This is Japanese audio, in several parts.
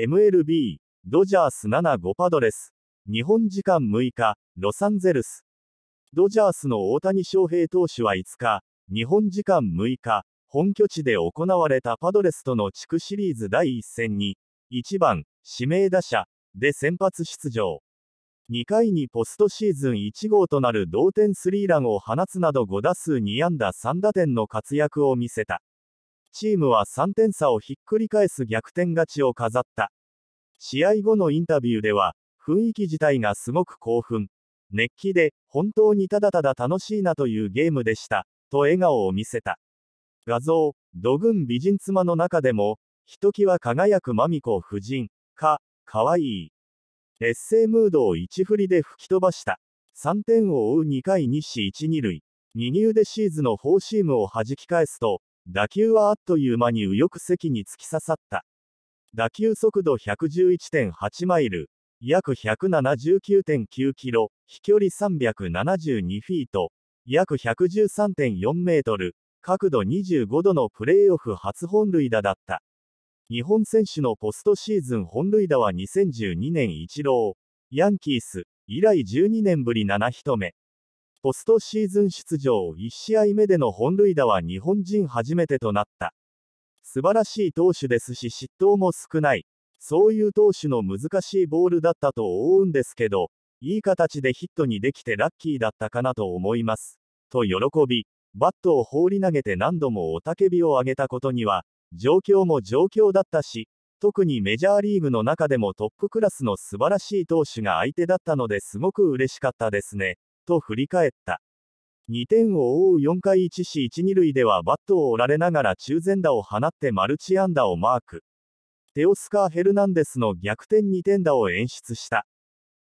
MLB、ドジャース75パドレス。日本時間6日、ロサンゼルス。ドジャースの大谷翔平投手は5日、日本時間6日、本拠地で行われたパドレスとの地区シリーズ第1戦に、1番、指名打者、で先発出場。2回にポストシーズン1号となる同点スリーランを放つなど5打数2安打3打点の活躍を見せた。チームは3点差をひっくり返す逆転勝ちを飾った。試合後のインタビューでは、雰囲気自体がすごく興奮。熱気で、本当にただただ楽しいなというゲームでした、と笑顔を見せた。画像、土軍美人妻の中でも、ひときわ輝くマミコ夫人、か、かわいい。劣勢ムードを一振りで吹き飛ばした。3点を追う2回2死1 2塁。二腕でシーズのフォーシームを弾き返すと、打球はあっという間に右翼席に突き刺さった。打球速度111.8マイル、約179.9キロ、飛距離372フィート、約113.4メートル、角度25度のプレーオフ初本塁打だった。日本選手のポストシーズン本塁打は2012年イチロー、ヤンキース、以来12年ぶり7人目。ポストシーズン出場1試合目での本塁打は日本人初めてとなった。素晴らしい投手ですし失投も少ない。そういう投手の難しいボールだったと思うんですけど、いい形でヒットにできてラッキーだったかなと思います。と喜び、バットを放り投げて何度も雄たけびを上げたことには、状況も状況だったし、特にメジャーリーグの中でもトップクラスの素晴らしい投手が相手だったのですごく嬉しかったですね。と振り返った。2点を追う4回1死1 2塁ではバットを折られながら中前打を放ってマルチ安打をマーク。テオスカー・ヘルナンデスの逆転2点打を演出した。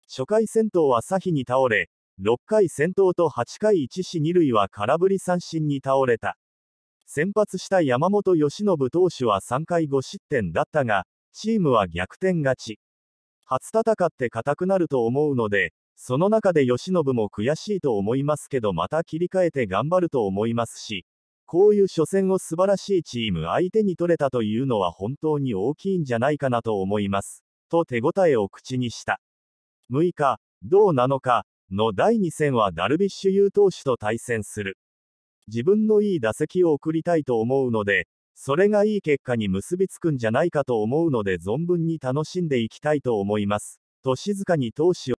初回先頭は左ヒに倒れ、6回先頭と8回1死2塁は空振り三振に倒れた。先発した山本由伸投手は3回5失点だったが、チームは逆転勝ち。初戦って硬くなると思うので、その中で慶喜も悔しいと思いますけどまた切り替えて頑張ると思いますし、こういう初戦を素晴らしいチーム相手に取れたというのは本当に大きいんじゃないかなと思います。と手応えを口にした。6日、同7日の第2戦はダルビッシュ有投手と対戦する。自分のいい打席を送りたいと思うので、それがいい結果に結びつくんじゃないかと思うので存分に楽しんでいきたいと思います。と静かに投手を